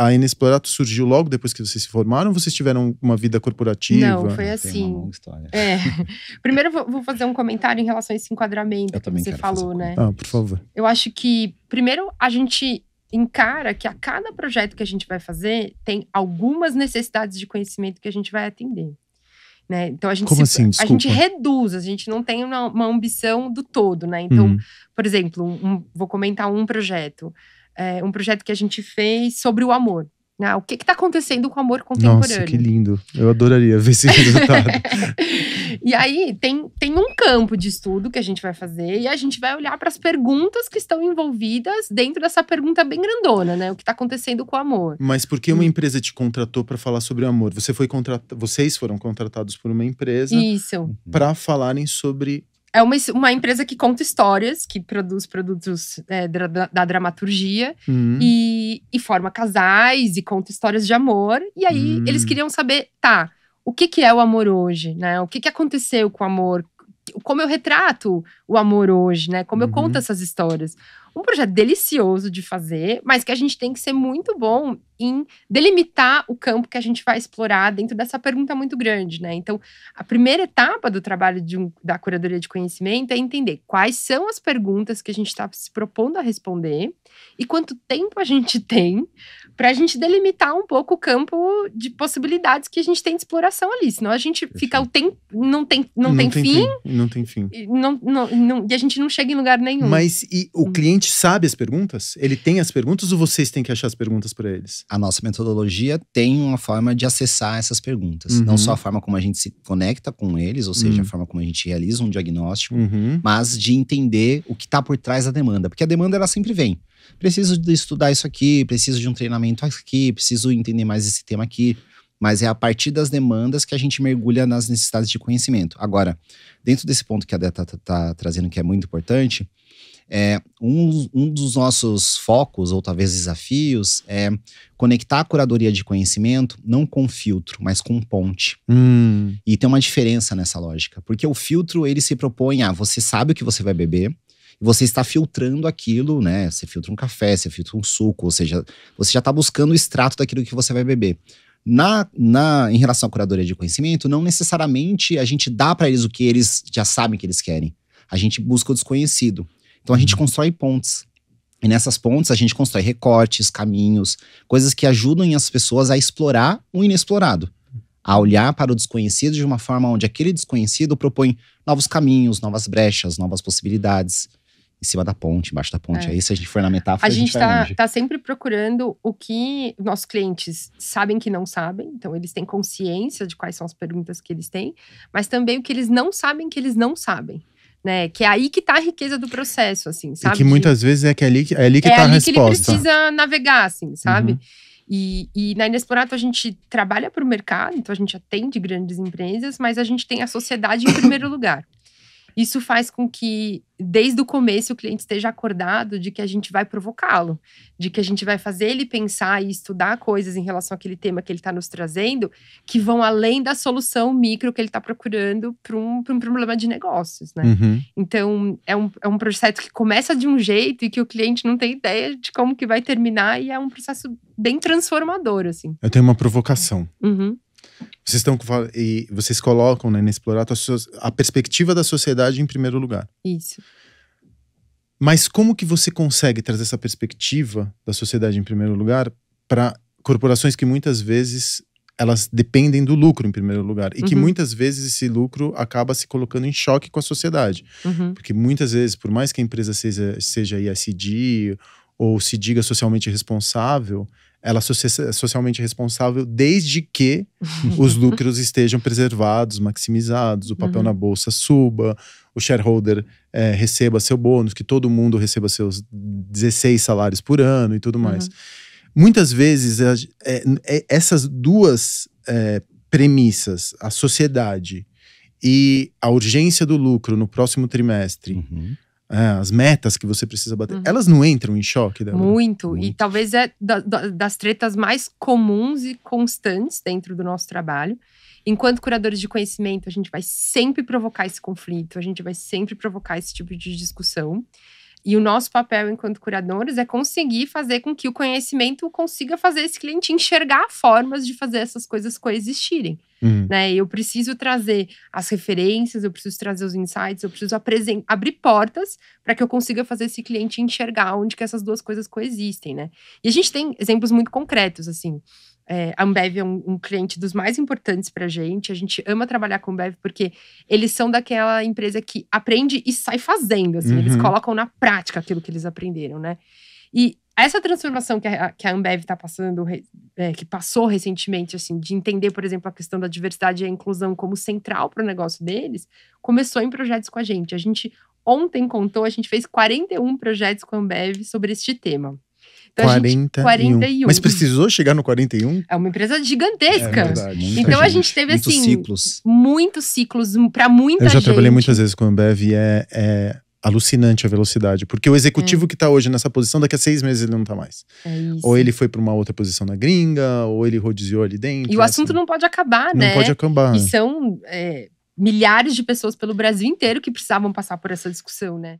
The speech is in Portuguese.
a Inexplorato surgiu logo depois que vocês se formaram? Vocês tiveram uma vida corporativa? Não, foi assim. É. Primeiro, vou fazer um comentário em relação a esse enquadramento que você falou, né? Ah, por favor. Eu acho que, primeiro, a gente encara que a cada projeto que a gente vai fazer tem algumas necessidades de conhecimento que a gente vai atender. Né? Então a gente, se, assim? a gente reduz, a gente não tem uma, uma ambição do todo, né? Então, uhum. por exemplo, um, vou comentar um projeto é, um projeto que a gente fez sobre o amor. né? o que está acontecendo com o amor contemporâneo? Nossa, que lindo. Eu adoraria ver esse resultado. e aí, tem, tem um campo de estudo que a gente vai fazer e a gente vai olhar para as perguntas que estão envolvidas dentro dessa pergunta bem grandona, né? O que está acontecendo com o amor. Mas por que uma hum. empresa te contratou para falar sobre o amor? Você foi contrat... Vocês foram contratados por uma empresa uhum. para falarem sobre é uma, uma empresa que conta histórias, que produz produtos é, da, da, dramaturgia uhum. e, e, forma casais e conta histórias de amor. E aí uhum. eles queriam saber, tá, o que, que é o amor hoje, né? O que, que aconteceu com o amor? Como eu retrato o amor hoje, né? Como eu conto uhum. essas histórias um projeto delicioso de fazer, mas que a gente tem que ser muito bom em delimitar o campo que a gente vai explorar dentro dessa pergunta muito grande, né? Então, a primeira etapa do trabalho um, da curadoria de conhecimento é entender quais são as perguntas que a gente está se propondo a responder e quanto tempo a gente tem para a gente delimitar um pouco o campo de possibilidades que a gente tem de exploração ali. Senão a gente fica o tempo não tem não, não tem, tem, fim, não tem fim, não, não, não, e a gente não chega em lugar nenhum. Mas e o hum. cliente cliente sabe as perguntas? Ele tem as perguntas ou vocês têm que achar as perguntas para eles? A nossa metodologia tem uma forma de acessar essas perguntas. Uhum. Não só a forma como a gente se conecta com eles, ou seja, uhum. a forma como a gente realiza um diagnóstico, uhum. mas de entender o que está por trás da demanda. Porque a demanda, ela sempre vem. Preciso de estudar isso aqui, preciso de um treinamento aqui, preciso entender mais esse tema aqui mas é a partir das demandas que a gente mergulha nas necessidades de conhecimento. Agora, dentro desse ponto que a Deta está tá, tá, trazendo, que é muito importante, é, um, um dos nossos focos, ou talvez desafios, é conectar a curadoria de conhecimento não com filtro, mas com ponte. Hum. E tem uma diferença nessa lógica, porque o filtro ele se propõe a ah, você sabe o que você vai beber, você está filtrando aquilo, né? Você filtra um café, você filtra um suco, ou seja, você já está buscando o extrato daquilo que você vai beber. Na, na, em relação à curadoria de conhecimento, não necessariamente a gente dá para eles o que eles já sabem que eles querem. A gente busca o desconhecido. Então a gente uhum. constrói pontes. E nessas pontes a gente constrói recortes, caminhos, coisas que ajudam as pessoas a explorar o inexplorado, a olhar para o desconhecido de uma forma onde aquele desconhecido propõe novos caminhos, novas brechas, novas possibilidades. Em cima da ponte, embaixo da ponte. É. Aí, se a gente for na metáfora, a, a gente, está tá, tá, sempre procurando o que nossos clientes sabem que não sabem. Então, eles têm consciência de quais são as perguntas que eles têm, mas também o que eles não sabem que eles não sabem né? Que é aí que está a riqueza do processo, assim, sabe? E que muitas vezes é que é ali que, é ali que é tá ali a resposta. que ele precisa navegar, assim, sabe? Uhum. E, e, na Inexplorato a gente trabalha para o mercado, então a gente atende grandes empresas, mas a gente tem a sociedade em primeiro lugar. Isso faz com que, desde o começo, o cliente esteja acordado de que a gente vai provocá-lo, de que a gente vai fazer ele pensar e estudar coisas em relação àquele tema que ele está nos trazendo, que vão além da solução micro que ele está procurando para um, um problema de negócios, né? Uhum. Então, é um, é um processo que começa de um jeito e que o cliente não tem ideia de como que vai terminar e é um processo bem transformador, assim. Eu tenho uma provocação. Uhum. Vocês estão e vocês colocam né, nesse plural a, a perspectiva da sociedade em primeiro lugar. Isso. Mas como que você consegue trazer essa perspectiva da sociedade em primeiro lugar para corporações que muitas vezes elas dependem do lucro em primeiro lugar e uhum. que muitas vezes esse lucro acaba se colocando em choque com a sociedade, uhum. porque muitas vezes, por mais que a empresa seja seja ISD ou se diga socialmente responsável, ela é socialmente responsável desde que os lucros estejam preservados, maximizados, o papel uhum. na bolsa suba, o shareholder é, receba seu bônus, que todo mundo receba seus 16 salários por ano e tudo uhum. mais. Uhum. Muitas vezes, é, é, essas duas eh, premissas, a sociedade e a urgência do lucro no próximo trimestre. Uhum é, as metas que você precisa bater, uhum. elas não entram em choque, Muito. Muito. E talvez é da, da, das tretas mais comuns e constantes dentro do nosso trabalho. Enquanto curadores de conhecimento, a gente vai sempre provocar esse conflito, a gente vai sempre provocar esse tipo de discussão. E o nosso papel enquanto curadores é conseguir fazer com que o conhecimento consiga fazer esse cliente enxergar formas de fazer essas coisas coexistirem. Uhum. Né? Eu preciso trazer as referências, eu preciso trazer os insights, eu preciso abrir portas para que eu consiga fazer esse cliente enxergar onde que essas duas coisas coexistem, né? E a gente tem exemplos muito concretos, assim. É, a Ambev é um, um, cliente dos mais importantes para a gente. A gente ama trabalhar com a Ambev porque eles são daquela empresa que aprende e sai fazendo. Assim, uhum. Eles colocam na prática aquilo que eles aprenderam, né? E essa transformação que a, que a Ambev está passando, é, que passou recentemente, assim, de entender, por exemplo, a questão da diversidade e a inclusão como central para o negócio deles, começou em projetos com a gente. A gente ontem contou, a gente fez 41 projetos com a Ambev sobre este tema. Então, 41. 41. Mas precisou chegar no 41? É uma empresa gigantesca. É verdade, então gente, a gente teve muitos assim. Ciclos. Muitos ciclos. Muitos ciclos para muita gente. Eu já gente. trabalhei muitas vezes com a Ambev e é, é alucinante a velocidade. Porque o executivo é. que está hoje nessa posição, daqui a seis meses ele não está mais. É ou ele foi para uma outra posição na gringa, ou ele rodiziou ali dentro. E o é assunto assim. não pode acabar, né? Não pode acabar. E são é, milhares de pessoas pelo Brasil inteiro que precisavam passar por essa discussão, né?